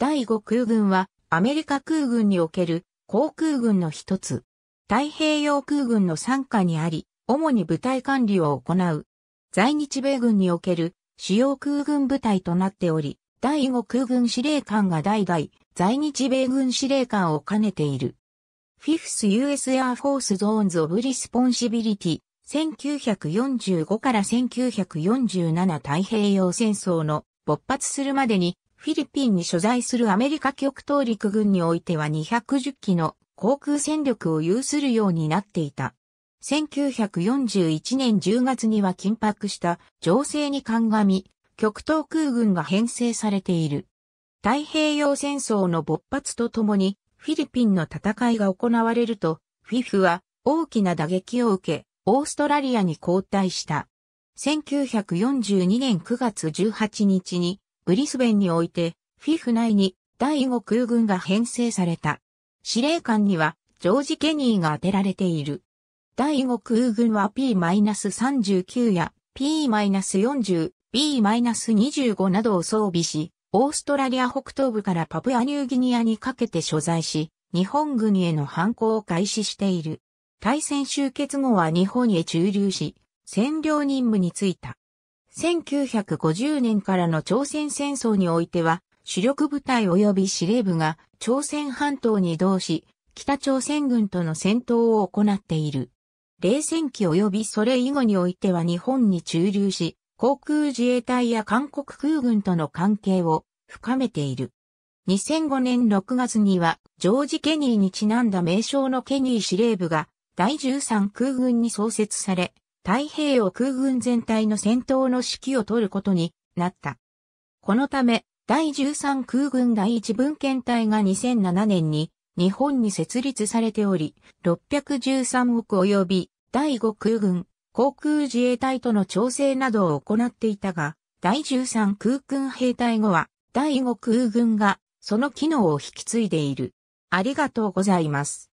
第5空軍はアメリカ空軍における航空軍の一つ。太平洋空軍の傘下にあり、主に部隊管理を行う。在日米軍における主要空軍部隊となっており、第5空軍司令官が代々在日米軍司令官を兼ねている。Fifth US Air Force Zones of Responsibility 1945から1947太平洋戦争の勃発するまでにフィリピンに所在するアメリカ極東陸軍においては210機の航空戦力を有するようになっていた。1941年10月には緊迫した情勢に鑑み、極東空軍が編成されている。太平洋戦争の勃発とともに、フィリピンの戦いが行われると、フィフは大きな打撃を受け、オーストラリアに交代した。1942年9月18日にブリスベンにおいて、フィフ内に第5空軍が編成された。司令官には、ジョージ・ケニーが当てられている。第5空軍は P-39 や P-40、B-25 などを装備し、オーストラリア北東部からパプアニューギニアにかけて所在し、日本軍への反抗を開始している。対戦終結後は日本へ駐留し、占領任務に就いた。1950年からの朝鮮戦争においては、主力部隊及び司令部が朝鮮半島に移動し、北朝鮮軍との戦闘を行っている。冷戦期及びそれ以後においては日本に駐留し、航空自衛隊や韓国空軍との関係を深めている。2005年6月には、ジョージ・ケニーにちなんだ名称のケニー司令部が、第13空軍に創設され、太平洋空軍全体の戦闘の指揮を取ることになった。このため、第13空軍第1分遣隊が2007年に日本に設立されており、613億及び第5空軍航空自衛隊との調整などを行っていたが、第13空軍兵隊後は第5空軍がその機能を引き継いでいる。ありがとうございます。